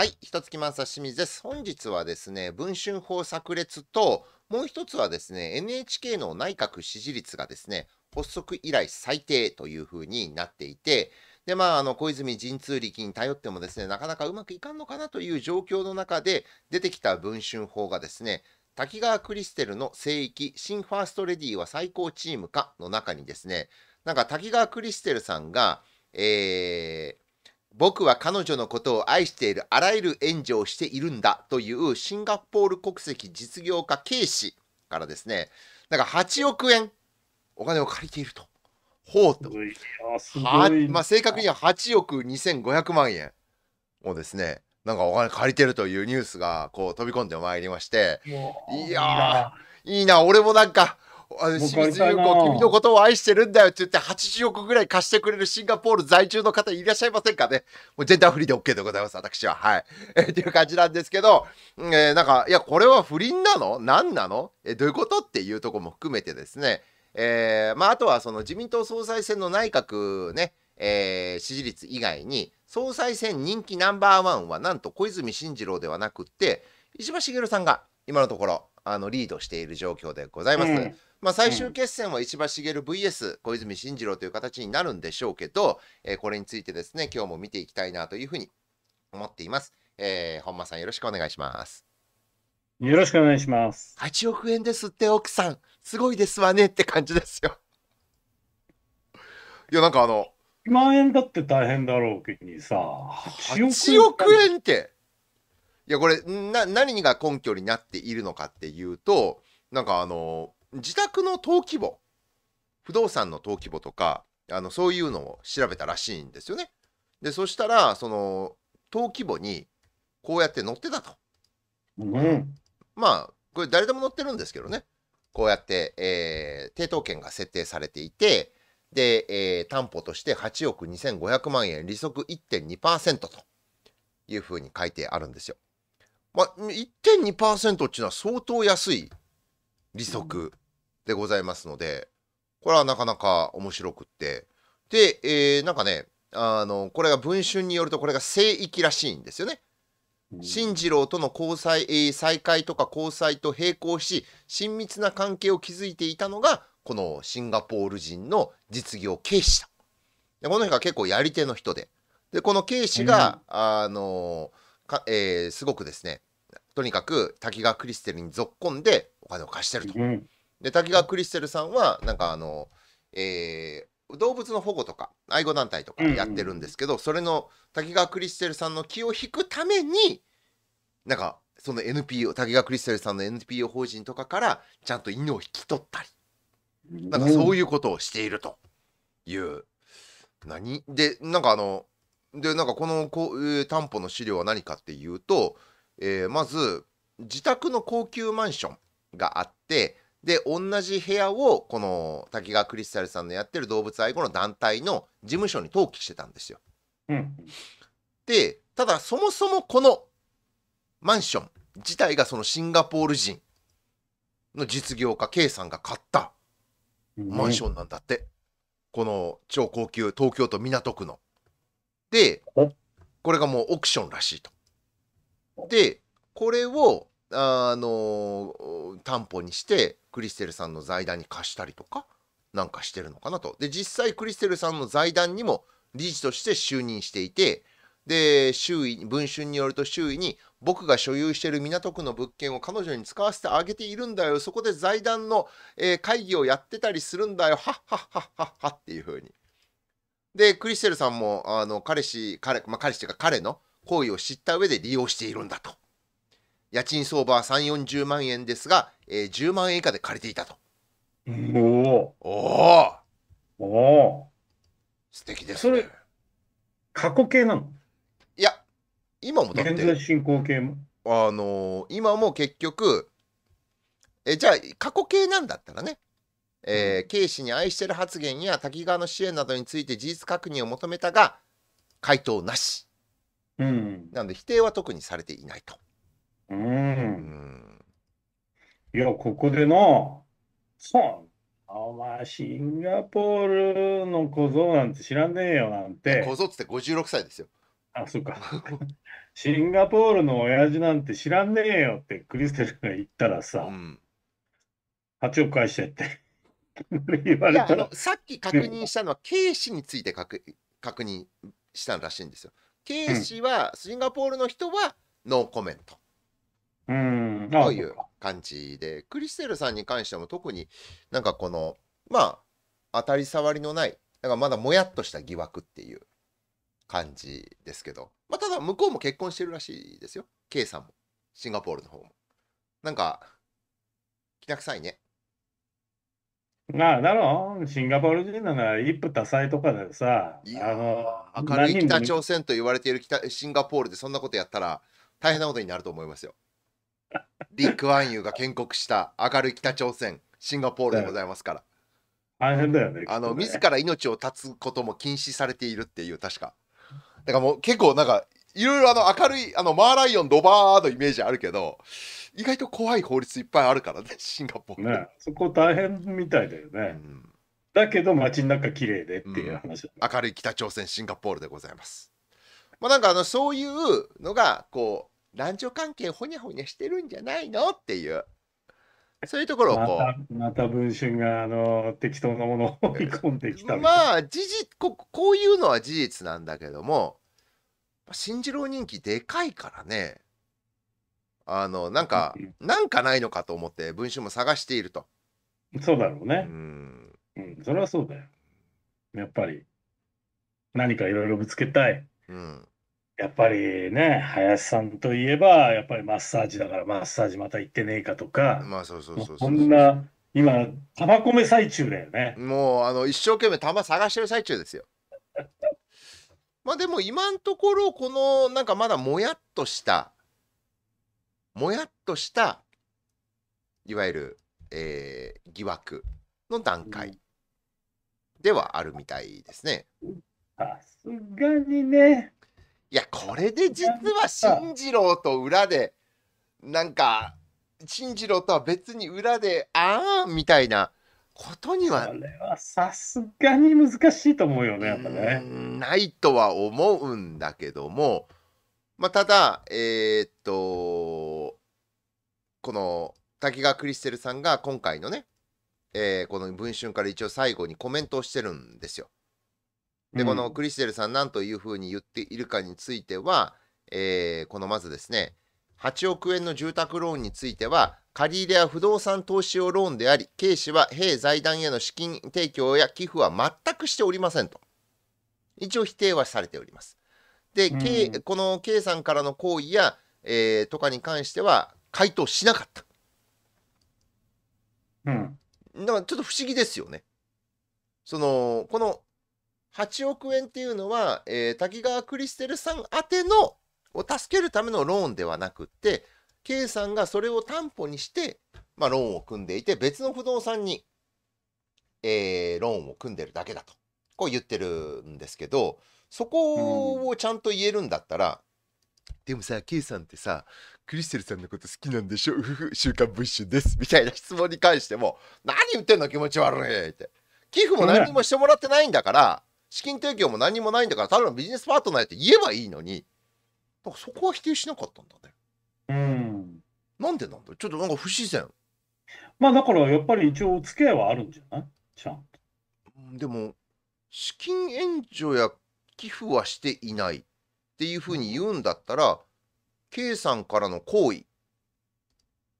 はい、一月満さ清水です。本日はですね、文春法炸裂と、もう一つはですね、NHK の内閣支持率がですね、発足以来最低というふうになっていて、で、まあ、あの、小泉陣痛力に頼ってもですね、なかなかうまくいかんのかなという状況の中で出てきた文春法がですね、滝川クリステルの聖域、新ファーストレディーは最高チームかの中にですね、なんか滝川クリステルさんが、えー、僕は彼女のことを愛しているあらゆる援助をしているんだというシンガポール国籍実業家 K 氏からですね、なんか8億円お金を借りていると。ほうと。まあ、正確には8億2500万円をですね、なんかお金借りてるというニュースがこう飛び込んでまいりまして、いやいいな、俺もなんか、あの清水優子、君のことを愛してるんだよって言って、80億ぐらい貸してくれるシンガポール在住の方いらっしゃいませんかね。もうジェンダーフリーで OK でございます、私は。はい。えー、っていう感じなんですけど、えー、なんか、いや、これは不倫なの何なのえー、どういうことっていうとこも含めてですね、えー、まあ、あとはその自民党総裁選の内閣ね、えー、支持率以外に、総裁選人気ナンバーワンは、なんと小泉進次郎ではなくって、石破茂さんが今のところ、あのリードしている状況でございます。うんまあ、最終決戦は石破茂 VS 小泉進次郎という形になるんでしょうけど、えー、これについてですね今日も見ていきたいなというふうに思っています。えー、本間さんよろしくお願いします。よろしくお願いします。8億円ですって奥さん、すごいですわねって感じですよ。いや、なんかあの。1万円だって大変だろうけにさ、8億 ,8 億円って。いや、これ、な、何が根拠になっているのかっていうと、なんかあの、自宅の登記簿不動産の登記簿とかあのそういうのを調べたらしいんですよね。でそしたらその登記簿にこうやって載ってたと。うん、まあこれ誰でも載ってるんですけどねこうやって、えー、抵当権が設定されていてで、えー、担保として8億2500万円利息1.2%というふうに書いてあるんですよ。まあ、1.2%っていうのは相当安い利息でございますので、これはなかなか面白くって。で、えー、なんかね、あの、これが文春によると、これが聖域らしいんですよね。進次郎との交際、えー、再会とか交際と並行し、親密な関係を築いていたのが、このシンガポール人の実業警視だ。でこの人が結構やり手の人で。で、この警視が、あのか、えー、すごくですね、とにかく滝川クリステルにぞっこんでお金を貸してると。うんで滝川クリステルさんはなんかあの、えー、動物の保護とか愛護団体とかやってるんですけど、うんうん、それの滝川クリステルさんの気を引くためになんかその NPO 滝川クリステルさんの NPO 法人とかからちゃんと犬を引き取ったりなんかそういうことをしているという。何でなんかあのでなんかこのこ、えー、担保の資料は何かっていうと、えー、まず自宅の高級マンションがあってで同じ部屋をこの滝川クリスタルさんのやってる動物愛護の団体の事務所に登記してたんですよ。うん、でただそもそもこのマンション自体がそのシンガポール人の実業家 K さんが買ったマンションなんだって、うん、この超高級東京都港区の。でこれがもうオークションらしいと。でこれをあの担保にしてクリステルさんの財団に貸したりとかなんかしてるのかなと。で実際クリステルさんの財団にも理事として就任していてで周囲文春によると周囲に僕が所有している港区の物件を彼女に使わせてあげているんだよそこで財団の、えー、会議をやってたりするんだよはっはっはっはっはっていう風にでクリステルさんもあの彼氏彼,、まあ、彼氏というか彼の行為を知った上で利用しているんだと家賃相場は3、40万円ですが、えー、10万円以下で借りていたと。おお。おお。素敵です、ね、それ、過去形なのいや、今もだって。進行形も。あのー、今も結局、えじゃあ過去形なんだったらね、えー、警視に愛してる発言や滝川の支援などについて事実確認を求めたが回答なし、うん、なので否定は特にされていないと。うん。いや、ここでの、そう、お前、シンガポールの小僧なんて知らねえよなんて。小僧って56歳ですよ。あ、そっか。シンガポールの親父なんて知らねえよってクリステルが言ったらさ、うん、8億返してって 言われたら。さっき確認したのは、警視について確確認したらしいんですよ。警視は、シンガポールの人はノーコメント。うん、という感じでクリステルさんに関しても特になんかこのまあ当たり障りのないだからまだもやっとした疑惑っていう感じですけど、まあ、ただ向こうも結婚してるらしいですよ K さんもシンガポールの方もなんかきな臭いねなあだろうシンガポール人なら一夫多妻とかでさあの明るい北朝鮮と言われている北シンガポールでそんなことやったら大変なことになると思いますよリック・ワンユーが建国した明るい北朝鮮シンガポールでございますから、大変だよねあの、ね、自ら命を絶つことも禁止されているっていう確かだからもう結構なんかいろいろあの明るいあのマーライオンドバーのイメージあるけど意外と怖い法律いっぱいあるからね シンガポールねそこ大変みたいだよね、うん、だけど街の中綺麗でっていう話、ねうん、明るい北朝鮮シンガポールでございますまあなんかあのそういうのがこ男女関係ほにゃほにゃしてるんじゃないのっていう。そういうところをこう。また、ま、文春があの適当なものを追い込んできたまあ、事実こ、こういうのは事実なんだけども、新次郎人気でかいからね、あの、なんか、なんかないのかと思って文春も探していると。そうだろうね。うん。うん、それはそうだよ。やっぱり、何かいろいろぶつけたい。うん。やっぱりね、林さんといえば、やっぱりマッサージだからマッサージまた行ってねえかとか、まあそうそうそうそこんな、今、玉込め最中だよね。もうあの一生懸命玉探してる最中ですよ。まあでも今のところこのなんかまだもやっとしたもやっとしたいわゆる、えー、疑惑の段階ではあるみたいですね。さすがにねいやこれで実は進次郎と裏でなんか進次郎とは別に裏でああみたいなことには。さすがに難しいと思うよねやっぱね。ないとは思うんだけども、まあ、ただえー、っとこの滝川クリステルさんが今回のね、えー、この文春から一応最後にコメントをしてるんですよ。で、このクリステルさん何というふうに言っているかについては、えー、このまずですね、8億円の住宅ローンについては、借入れは不動産投資用ローンであり、経氏は弊財団への資金提供や寄付は全くしておりませんと。一応否定はされております。で、K、この K さんからの行為や、えー、とかに関しては、回答しなかった。うん。だからちょっと不思議ですよね。その、この8億円っていうのは、えー、滝川クリステルさん宛てのを助けるためのローンではなくって、K さんがそれを担保にして、まあ、ローンを組んでいて、別の不動産に、えー、ローンを組んでるだけだと、こう言ってるんですけど、そこをちゃんと言えるんだったら、うん、でもさ、K さんってさ、クリステルさんのこと好きなんでしょうふふ、週刊文春です。みたいな質問に関しても、何言ってんの気持ち悪いって。寄付も何もしてもらってないんだから、資金提供も何もないんだから、ただのビジネスパートナーって言えばいいのに、だからそこは否定しなかったんだね。うん。なんでなんだちょっとなんか不自然。まあだからやっぱり一応お付き合いはあるんじゃないちゃんと。でも、資金援助や寄付はしていないっていうふうに言うんだったら、K さんからの行為、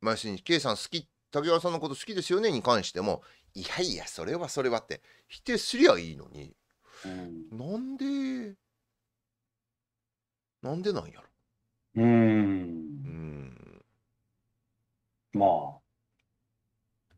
まあ、要すに K さん好き、竹川さんのこと好きですよねに関しても、いやいや、それはそれはって否定すりゃいいのに。うん、なんでなんでなんやろううんまあ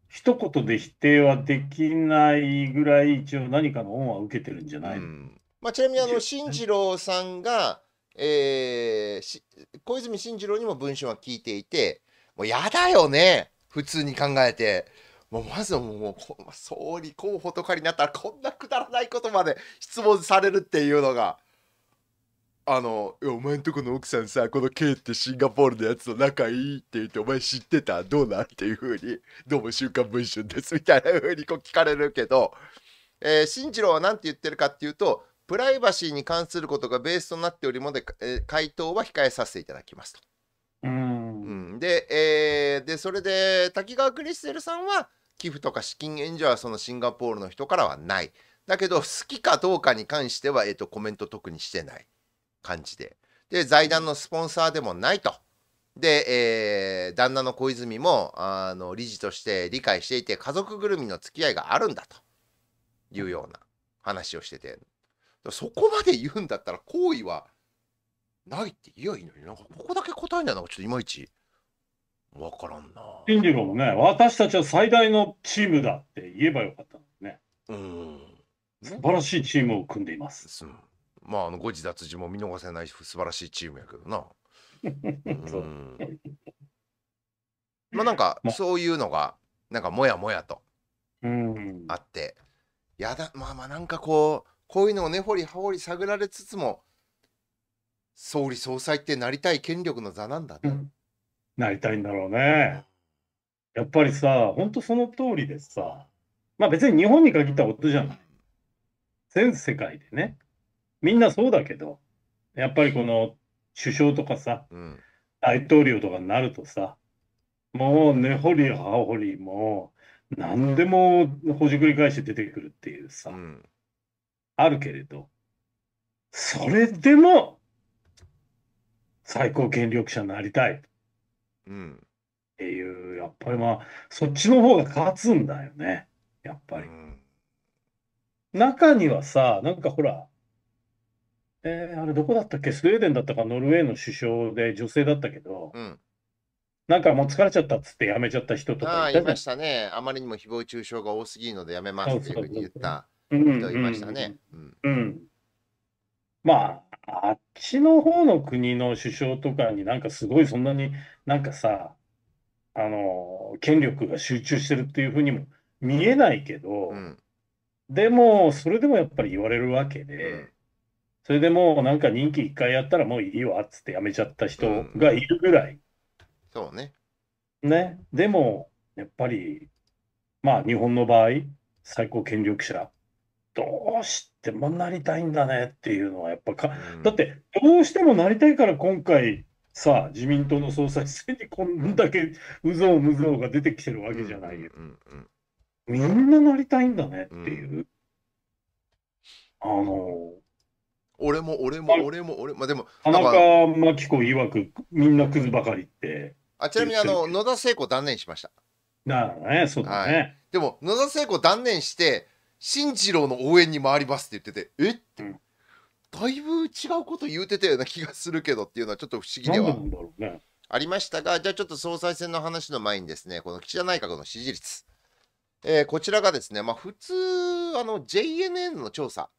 一言で否定はできないぐらい一応何かの恩は受けてるんじゃない、んまあ、ちなみにあの進次郎さんが、えーし小泉進次郎にも文章は聞いていてもうやだよね普通に考えてもうまずはもう総理候補とかになったらこんなくだらないことまで質問されるっていうのが。あの「お前んとこの奥さんさこの K ってシンガポールのやつと仲いい」って言って「お前知ってたどうなん?」っていうふうに「どうも『週刊文春』です」みたいなふうにこう聞かれるけど、えー、新次郎は何て言ってるかっていうとプライバシーに関することがベースとなっておりもで、えー、回答は控えさせていただきますと。うん、うん、で,、えー、でそれで滝川クリステルさんは「寄付とか資金援助はそのシンガポールの人からはない。だけど、好きかどうかに関しては、えっ、ー、と、コメント特にしてない感じで。で、財団のスポンサーでもないと。で、えー、旦那の小泉も、あの、理事として理解していて、家族ぐるみの付き合いがあるんだというような話をしてて、そこまで言うんだったら、行為はないって言えばいいのになんか、ここだけ答えないのがちょっといまいち。わからんな。インディゴもね、私たちは最大のチームだって言えばよかったね。うん。素晴らしいチームを組んでいます。うん、まあ、あの、誤字脱字も見逃せない素晴らしいチームやけどな。うまあ、なんか、そういうのが、なんか、もやもやと、あって、やだ、まあまあ、なんかこう、こういうのを根、掘り葉掘り探られつつも、総理総裁ってなりたい権力の座なんだね。うんなりたいんだろうね。やっぱりさ、ほんとその通りでさ、まあ別に日本に限ったことじゃない。全世界でね。みんなそうだけど、やっぱりこの首相とかさ、うん、大統領とかになるとさ、もう根、掘り葉掘り、もう何でもほじくり返して出てくるっていうさ、うん、あるけれど、それでも最高権力者になりたい。うん。ていう、やっぱりまあ、そっちの方が勝つんだよね。やっぱうり。ん。中にはさ、なんかほら、えーあれどこだったっけスウェーデンだったかノルウェーの首相で女性だったけど、うん。なんかもう疲れちゃったっつって辞めちゃった人とかいいましたね。あまりにも誹謗中傷が多すぎるのでやめますっていうふうに言った人いましたね。うん。うん。まあ、あっちの方の国の首相とかになんかすごいそんなになんかさ、あの、権力が集中してるっていうふうにも見えないけど、でも、それでもやっぱり言われるわけで、それでもうなんか任期1回やったらもういいわっつって辞めちゃった人がいるぐらい。そうね。ね。でも、やっぱり、まあ日本の場合、最高権力者どうしてもなりたいんだねっていうのはやっぱか、うん、だってどうしてもなりたいから今回さあ自民党の総裁選にこんだけうぞうむぞうが出てきてるわけじゃないよ、うんうんうん、みんななりたいんだねっていう、あの俺も俺も俺も俺も、まあ、でも田中真紀子曰くみんなクズばかりってあちなみにあの野田聖子断念しましたなどねそうだね、はい、でも野田聖子断念して進次郎の応援に回りますって言ってて、えって、うんだいぶ違うこと言うてたような気がするけどっていうのはちょっと不思議ではありましたが、じゃあちょっと総裁選の話の前にですね、この岸田内閣の支持率。えーこちらがですね、まあ普通、あの JNN の調査、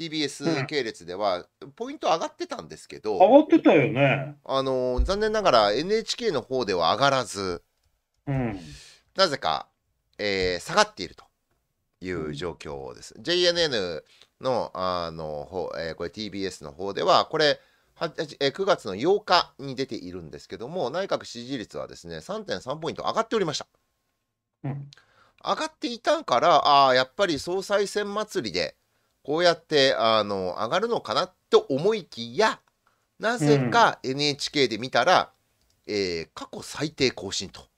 TBS 系列では、ポイント上がってたんですけど、上がってたよね。あの残念ながら NHK の方では上がらず、うん。なぜか、えー下がっていると。いう状況です。うん、JNN のあのえー、これ TBS の方ではこれは9月の8日に出ているんですけども内閣支持率はですね3.3ポイント上がっておりました。うん、上がっていたからあやっぱり総裁選祭りでこうやってあの上がるのかなって思いきやなぜか NHK で見たら、うん、えー、過去最低更新と。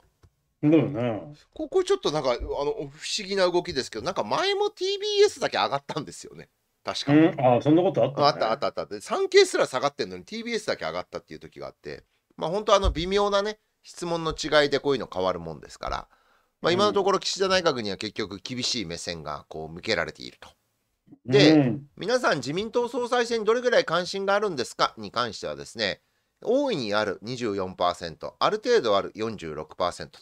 だよね。ここちょっとなんか、あの、不思議な動きですけど、なんか前も TBS だけ上がったんですよね。確かに。ああ、そんなことあった、ね、あったあったあった。産経すら下がってんのに TBS だけ上がったっていう時があって、まあ本当あの微妙なね、質問の違いでこういうの変わるもんですから、まあ今のところ岸田内閣には結局厳しい目線がこう向けられていると。で、うん、皆さん自民党総裁選にどれぐらい関心があるんですかに関してはですね、大いにある24%、ある程度ある46%と。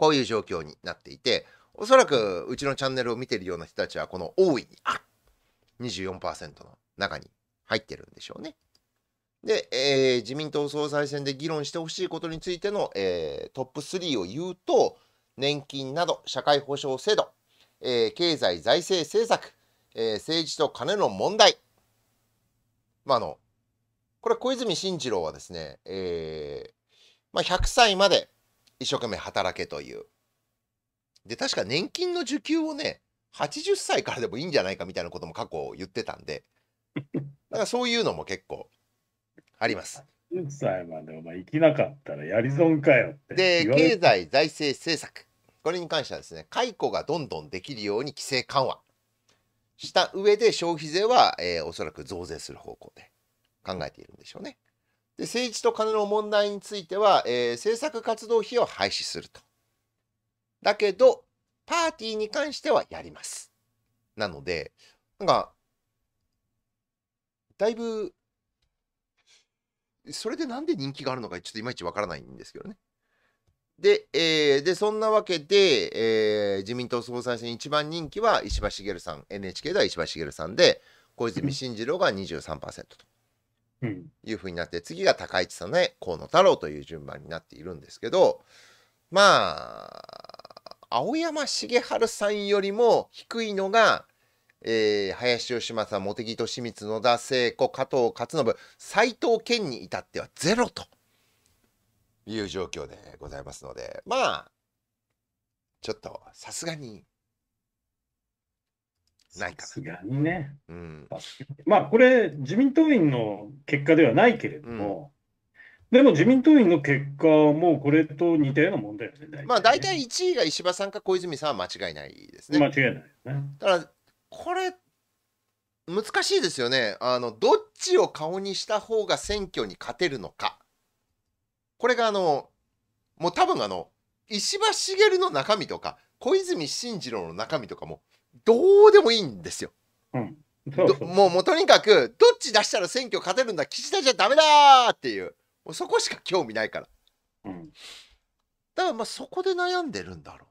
こういう状況になっていて、おそらくうちのチャンネルを見ているような人たちは、この大いに、あ24%の中に入ってるんでしょうね。で、えー、自民党総裁選で議論してほしいことについての、えー、トップ3を言うと、年金など社会保障制度、えー、経済財政政策、え政治と金の問題。まあ、あの、これ小泉進次郎はですね、えまあ、100歳まで一生懸命働けという。で、確か年金の受給をね、80歳からでもいいんじゃないかみたいなことも過去言ってたんで、だから そういうのも結構あります。80歳までお前生きなかったらやり損かよって。で、経済財政政策。これに関してはですね、解雇がどんどんできるように規制緩和した上で消費税は、えー、おそらく増税する方向で考えているんでしょうね。で政治と金の問題については、えー、政策活動費を廃止すると。だけど、パーティーに関してはやります。なので、なんか、だいぶ、それでなんで人気があるのか、ちょっといまいちわからないんですけどね。で、えー、で、そんなわけで、えー、自民党総裁選一番人気は石破茂さん、NHK では石破茂さんで、小泉進次郎が23%と。いうふうになって、うん、次が高市さんね河野太郎という順番になっているんですけどまあ青山茂治さんよりも低いのが、えー、林芳正茂木利光野田聖子加藤勝信斎藤健に至ってはゼロという状況でございますのでまあちょっとさすがにないかさすがにね。うん、まあ、これ、自民党員の結果ではないけれども、うん、でも自民党員の結果はもうこれと似たようなもんだよね。大体まあ、大体1位が石破さんか小泉さんは間違いないですね。間違いない、ね、だから、これ、難しいですよね。あの、どっちを顔にした方が選挙に勝てるのか。これがあの、もう多分あの、石破茂の中身とか、小泉進次郎の中身とかも、どうでもいいんですよ。うんもうもうとにかくどっち出したら選挙勝てるんだ岸田じゃダメだっていうもうそこしか興味ないから、うん、だからまあそこで悩んでるんだろ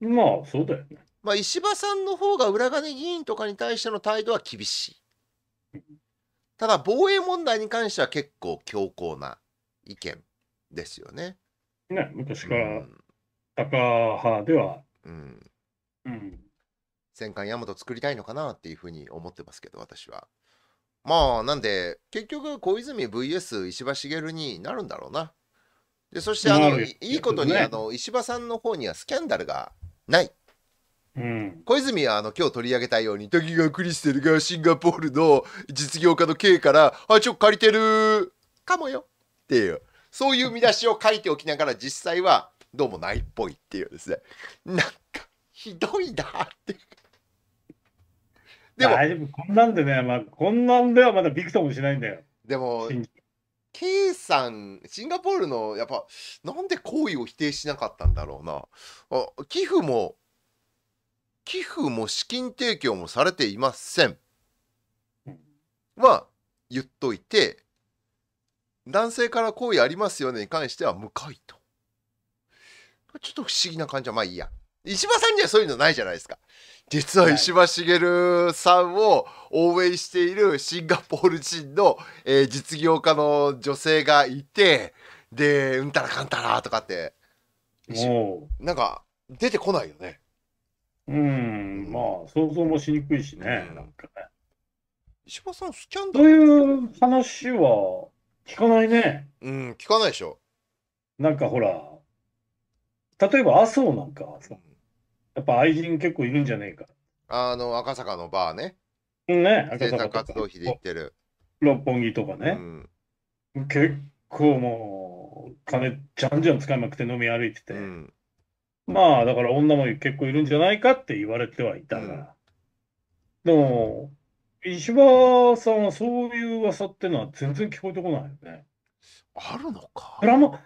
うなまあそうだよねまあ石破さんの方が裏金議員とかに対しての態度は厳しいただ防衛問題に関しては結構強硬な意見ですよねね昔から高派ではうん、うん戦艦ヤマト作りたいのかなっていうふうに思ってますけど、私は。まあ、なんで、結局、小泉 VS 石破茂になるんだろうな。で、そして、あの、いいことに、あの、石破さんの方にはスキャンダルがない。うん、小泉はあの今日取り上げたように時がクリステルがシンガポールの実業家の K から「あちょっ借りてるかもよ」っていうそういう見出しを書いておきながら実際はどうもないっぽいっていうですねなんかひどいなってでも、大丈夫、こんなんでね、まあ、こんなんではまだびくともしないんだよ。でも、K さん、シンガポールの、やっぱ、なんで行為を否定しなかったんだろうな。あ寄付も、寄付も資金提供もされていません。は、言っといて、男性から行為ありますよねに関しては無回答。ちょっと不思議な感じは、まあいいや。石破さんにはそういうのないじゃないですか。実は石破茂さんを応援しているシンガポール人の、えー、実業家の女性がいてでうんたらかんたらとかってなんか出てこないよねうんまあ想像もしにくいしね、うん、なんかね石破さんスキャンダルそういう話は聞かないねうん聞かないでしょなんかほら例えば麻生なんかさ、うんやっぱ愛人結構いるんじゃねえか。あの、赤坂のバーね。うんね、赤坂活動費で行ってる。六本木とかね。うん、結構もう、金じゃんじゃん使いまくって飲み歩いてて。うん、まあ、だから女も結構いるんじゃないかって言われてはいたが。うん、でも、石破さんはそういう噂ってのは全然聞こえてこないよね。あるのか。プラモ、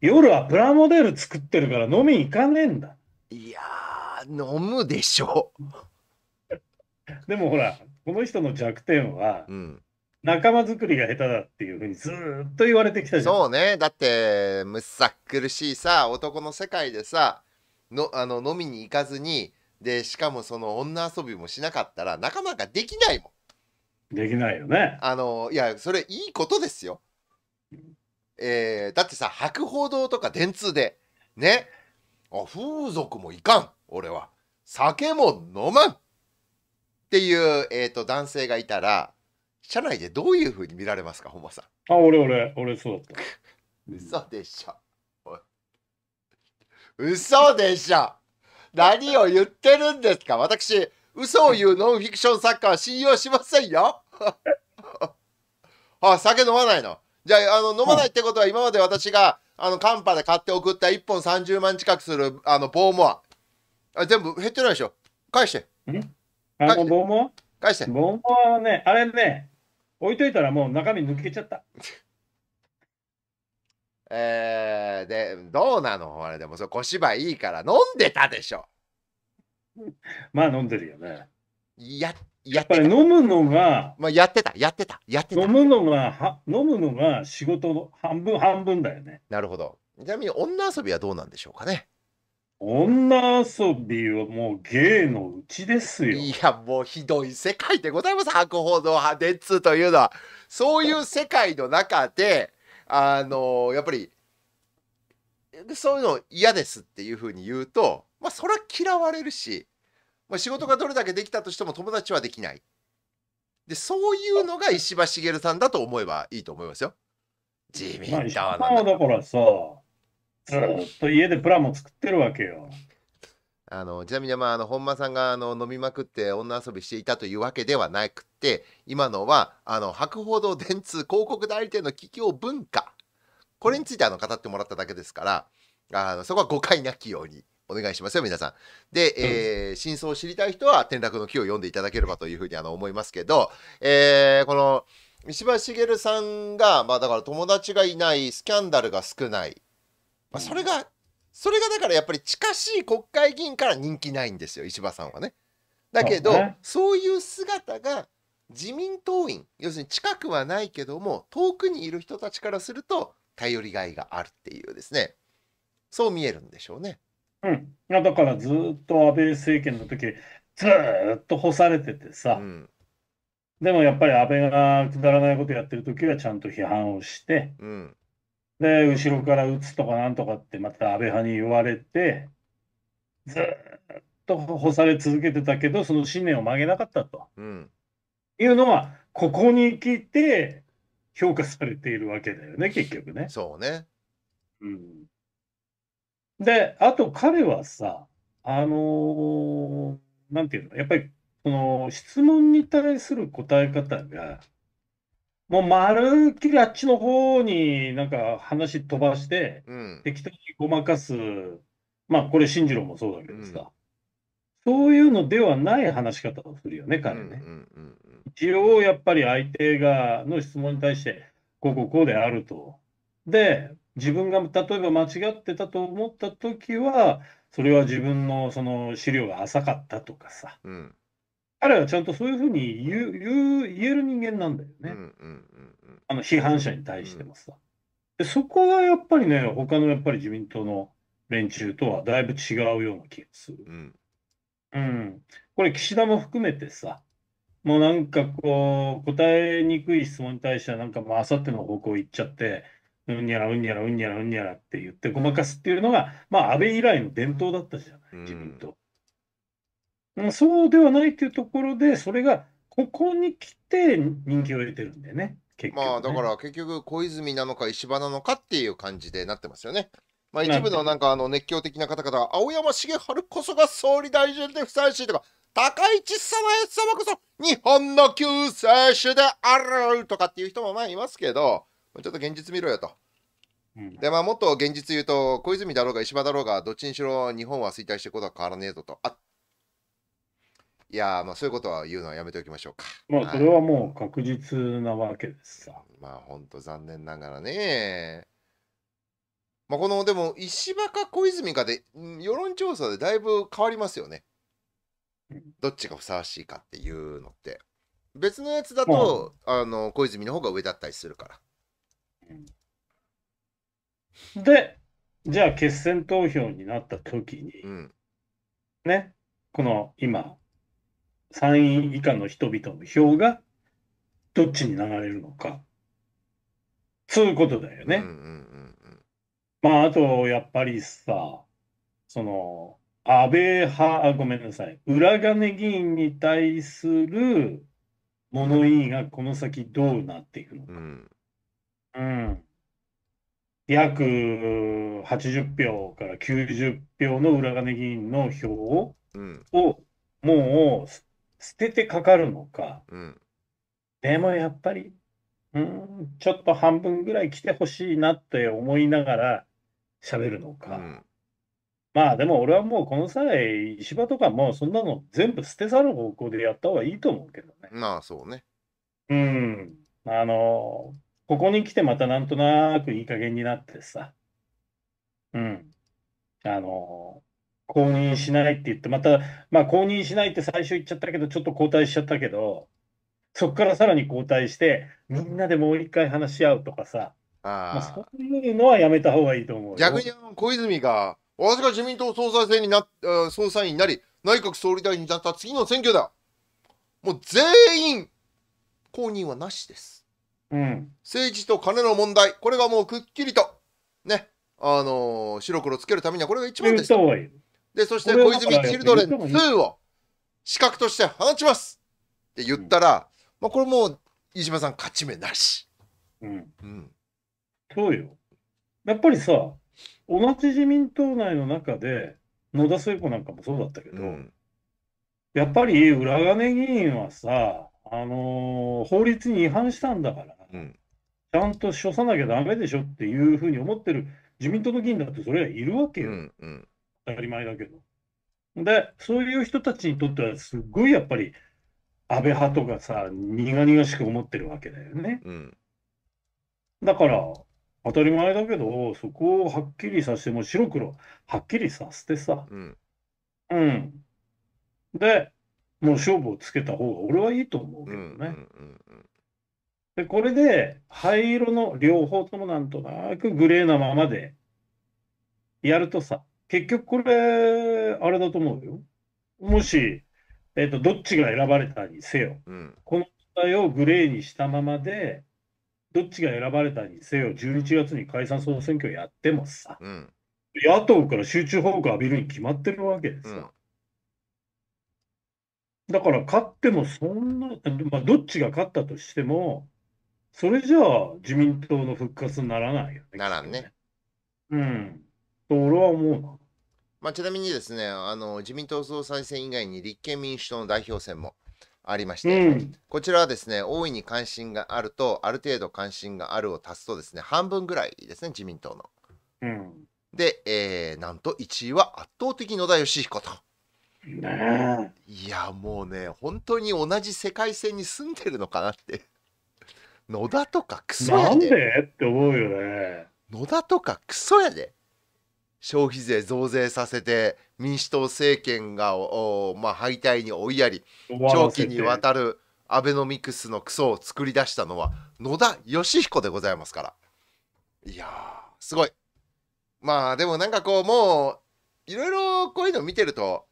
夜はプラモデル作ってるから飲み行かねえんだ。いやー。飲むでしょうでもほらこの人の弱点は、うん、仲間作りが下手だっていうふうにずっと言われてきたじゃんそうねだってむっさ苦しいさ男の世界でさのあの飲みに行かずにでしかもその女遊びもしなかったら仲間ができないもんできないよねあのいやそれいいことですよえー、だってさ博報堂とか電通でねあ風俗もいかん俺は酒も飲まんっていう、えーと、男性がいたら社内でどういうふうに見られますか本間さんあ俺俺俺そうだった 嘘でしょ、嘘でしょ何を言ってるんですか私嘘を言うノンフィクション作家は信用しませんよ あ酒飲まないのじゃああの飲まないってことは今まで私があのカンパで買って送った1本30万近くするあのボーモアあ全部減ってないでしょ返してあの棒も返して棒もねあれね置いといたらもう中身抜けちゃった えー、でどうなのあれでもそ小芝いいから飲んでたでしょまあ飲んでるよねややっぱり飲むのが、まあ、やってたやってたやってた飲むのがは飲むのが仕事の半分半分だよねなるほどちなみに女遊びはどうなんでしょうかね女遊びはもう芸のうちですよ。いや、もうひどい世界でございます。白鵬の派つうというのは。そういう世界の中で、あの、やっぱり、そういうの嫌ですっていうふうに言うと、まあ、それは嫌われるし、まあ、仕事がどれだけできたとしても友達はできない。で、そういうのが石破茂さんだと思えばいいと思いますよ。自民党の。まあ、だからさ、ずっと家でプラモ作ってるわけよ。あのちなみに、まあ、あの本間さんがあの飲みまくって女遊びしていたというわけではなくて今のはあの博報堂電通広告代理店の企業文化これについてあの語ってもらっただけですからあのそこは誤解なきようにお願いしますよ皆さん。で、えー、うん、真相を知りたい人は転落の木を読んでいただければというふうにあの思いますけど、えー、この石破茂さんが、まあ、だから友達がいないスキャンダルが少ないまあ、それがそれがだからやっぱり近しい国会議員から人気ないんですよ石破さんはね。だけど、ね、そういう姿が自民党員要するに近くはないけども遠くにいる人たちからすると頼りがいがあるっていうですねそう見えるんでしょうね。うん、だからずっと安倍政権の時ずっと干されててさ、うん、でもやっぱり安倍がくだらないことやってる時はちゃんと批判をして、うん、で、後ろから撃つとかなんとかってまた安倍派に言われて、ずっと干され続けてたけど、その信念を曲げなかったと、うん、いうのは、ここに来て評価されているわけだよね、結局ね。そうね。うん、で、あと彼はさ、あのー、なんていうの、やっぱりその質問に対する答え方が、もうまるっきりあっちの方になんか話飛ばして、適当にごまかす、まあこれ、進次郎もそうだけどさ、うん、そういうのではない話し方をするよね、彼ね。一応、やっぱり相手がの質問に対して、こうこうこうであると。で、自分が例えば間違ってたと思った時は、それは自分のその資料が浅かったとかさ。うん彼はちゃんとそういうふうに言う言う言える人間なんだよね、うんうんうんうん、あの批判者に対してもさ、で。そこがやっぱりね、他のやっぱり自民党の連中とはだいぶ違うような気がする。うん、うん、これ、岸田も含めてさ、もうなんかこう、答えにくい質問に対しては、なんかもうあさっての方向行っちゃって、うんにゃらうんにゃらうんにゃらうんにゃらって言ってごまかすっていうのが、まあ、安倍以来の伝統だったじゃない、自民党。うん、そうではないというところで、それがここに来て人気を得てるんでね、結局、ね、まあだから結局、小泉なのか石破なのかっていう感じでなってますよね。まあ一部のなんかあの熱狂的な方々は、青山茂春こそが総理大臣でふさわしいとか、高市早苗様こそ日本の救世主であるとかっていう人もまあいますけど、ちょっと現実見ろよと。うん、でまあ、もっと現実言うと、小泉だろうが石破だろうが、どっちにしろ日本は衰退していくことは変わらねえぞと。あっいやまあそういうことは言うのはやめておきましょうか。まあそれはもう確実なわけですさ。はい、まあほんと残念ながらね。まあこのでも石破か小泉かで世論調査でだいぶ変わりますよね。どっちがふさわしいかっていうのって。別のやつだと、あの小泉の方が上だったりするから。でじゃあ決選投票になった時に、うん、ねこの今3位以下の人々の票がどっちに流れるのか。そういうことだよね。まあ、あと、やっぱりさ、その、安倍派、あごめんなさい、裏金議員に対する物言いがこの先どうなっていくのか。うん。うん、約80票から90票の裏金議員の票を、うん、をもう捨ててかかるのか、うん、でもやっぱり、うん、ちょっと半分ぐらい来てほしいなって思いながら喋るのか、うん、まあでも俺はもうこの際、石破とかもそんなの全部捨て去る方向でやった方がいいと思うけどね。まあそうね。うん。あの、ここに来てまたなんとなくいい加減になってさ。うん。あの、公認しないって言って、また、まあ、公認しないって最初言っちゃったけど、ちょっと交代しちゃったけど、そこからさらに交代して、みんなでもう一回話し合うとかさ、あまあ、そういうのはやめた方がいいと思う。逆に小泉が、私が自民党総裁選にな、総裁になり、内閣総理大臣になった次の選挙だ。もう全員、公認はなしです。うん、政治と金の問題、これがもうくっきりと、ね、あのー、白黒つけるためにはこれが一番です。言った方がいい。で、そして小泉チルドレン2を資格として放ちますって言ったら、まあ、これもう、飯島さん勝ち目なし。うん。うん。そうよ。やっぱりさ、同じ自民党内の中で、野田聖子なんかもそうだったけど、うん、やっぱり裏金議員はさ、あのー、法律に違反したんだから、うん、ちゃんと処さなきゃだめでしょっていうふうに思ってる自民党の議員だってそれはいるわけよ。うんうん、当たり前だけど。で、そういう人たちにとっては、すごいやっぱり、安倍派とかさ、苦々しく思ってるわけだよね。うん、だから、当たり前だけど、そこをはっきりさせても、白黒、はっきりさせてさ、うん、うん。で、もう勝負をつけた方が俺はいいと思うけどね。で、これで、灰色の両方ともなんとなくグレーなままでやるとさ、結局これ、あれだと思うよ。もし、えっ、ー、と、どっちが選ばれたにせよ、うん、この問題をグレーにしたままで、どっちが選ばれたにせよ、11月に解散総選挙やってもさ、うん、野党から集中報告浴びるに決まってるわけですよ。だから勝ってもそんな、まあ、どっちが勝ったとしても、それじゃあ自民党の復活にならないよね。ならんね。うん。と俺は思うな。まあ、ちなみにですねあの自民党総裁選以外に立憲民主党の代表選もありまして、うん、こちらはですね大いに関心があるとある程度関心があるを足すとですね半分ぐらいですね自民党の。うん、で、えー、なんと1位は圧倒的野田佳彦と。ね、いやもうね本当に同じ世界線に住んでるのかなって野田とかクソやでなんでって思うよね野田とかクソやで消費税増税させて民主党政権が、まあ、敗退に追いやり長期にわたるアベノミクスのクソを作り出したのは野田佳彦でございますからいやすごいまあでもなんかこうもういろいろこういうの見てると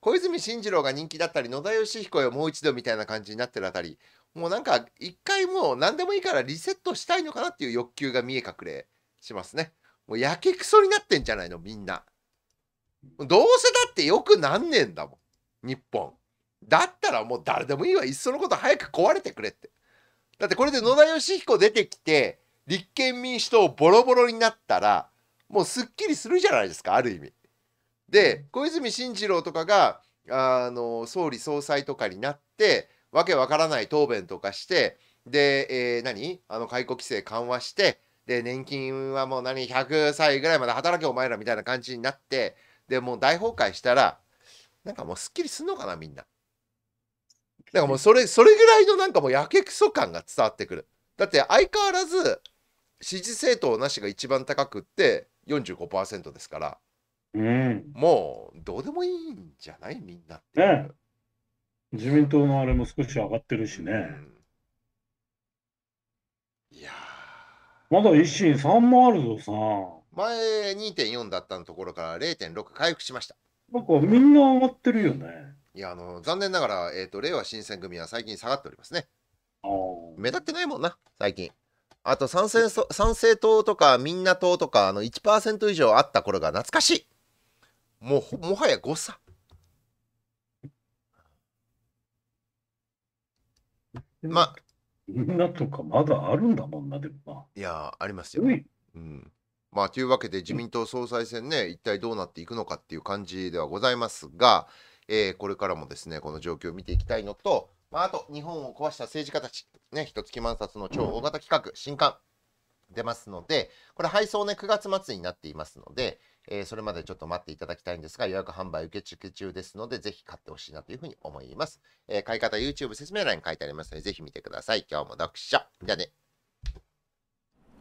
小泉進次郎が人気だったり野田佳彦よもう一度みたいな感じになってるあたりもうなんか一回もう何でもいいからリセットしたいのかなっていう欲求が見え隠れしますね。もうやけくそになってんじゃないのみんな。どうせだってよくなんねえんだもん。日本。だったらもう誰でもいいわ。いっそのこと早く壊れてくれって。だってこれで野田佳彦出てきて、立憲民主党ボロボロになったら、もうすっきりするじゃないですか、ある意味。で、小泉進次郎とかが、あの、総理総裁とかになって、わけわからない答弁とかして、で、えー、何あの、解雇規制緩和して、で年金はもう何100歳ぐらいまで働けお前らみたいな感じになってでもう大崩壊したらなんかもうすっきりすんのかなみんな。だからもうそれそれぐらいのなんかもうやけくそ感が伝わってくる。だって相変わらず支持政党なしが一番高くって45%ですから、うん、もうどうでもいいんじゃないみんなってね自民党のあれも少し上がってるしね、うん、いやーまだ一心3もあるぞさ。前2.4だったところから0.6回復しました。なんかみんな上がってるよね。いや、あの、残念ながら、えっ、ー、と、令和新選組は最近下がっておりますね。目立ってないもんな、最近。あと参政党とか、みんな党とか、あの1%以上あった頃が懐かしい。もう、もはや誤差。まあ、なとかまだあるんだもんな、でもな。いやありますよ。うんまあ、というわけで自民党総裁選ね、一体どうなっていくのかっていう感じではございますが、えーこれからもですねこの状況を見ていきたいのと、まあ、あと日本を壊した政治家たち、ね、つ月万冊の超大型企画、新刊出ますので、これ配送ね9月末になっていますので、えー、それまでちょっと待っていただきたいんですが、予約販売受付中ですので、ぜひ買ってほしいなというふうに思います。えー、買い方 YouTube 説明欄に書いてありますので、ぜひ見てください。今日も読書。じゃあね。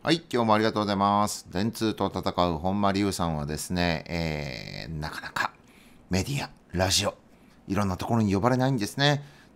はい、今日もありがとうございます。電通と戦う本間龍さんはですね、えー、なかなかメディア、ラジオ、いろんなところに呼ばれないんですね。